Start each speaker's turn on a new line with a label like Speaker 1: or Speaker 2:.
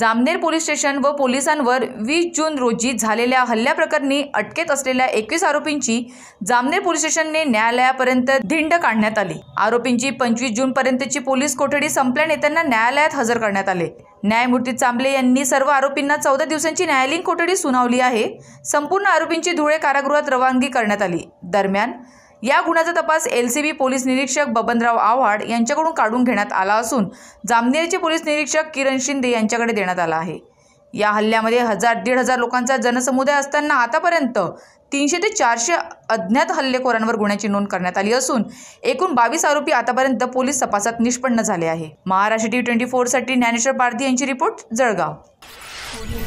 Speaker 1: Jamner police station व पोलिसांवर वीस जून रोजी झालेल्या हल्ल्याप्रकरणी अटकेत असलेल्या एकवीस आरोपींची जामनेर पोलीस स्टेशनने न्यायालयापर्यंत धिंड काढण्यात आली आरोपींची पंचवीस जून पर्यंतची पोलीस कोठडी संपल्याने त्यांना न्यायालयात हजर करण्यात आले न्यायमूर्ती चांबले यांनी सर्व आरोपींना चौदा दिवसांची न्यायालयीन कोठडी सुनावली आहे संपूर्ण आरोपींची धुळे कारागृहात रवानगी करण्यात आली दरम्यान या गुन्ह्याचा तपास एलसीबी पोलीस निरीक्षक बबनराव आव्हाड यांच्याकडून काढून घेण्यात आला असून जामनेरचे पोलीस निरीक्षक किरण शिंदे यांच्याकडे देण्यात आला आहे या हल्ल्यामध्ये हजार दीड हजार लोकांचा जनसमुदाय असताना आतापर्यंत तीनशे ते चारशे अज्ञात हल्लेखोरांवर गुन्ह्याची नोंद करण्यात आली असून एकूण बावीस आरोपी आतापर्यंत पोलीस तपासात निष्पन्न झाले आहे महाराष्ट्र टी ट्वेंटी फोरसाठी ज्ञानेश्वर पारधी यांची रिपोर्ट जळगाव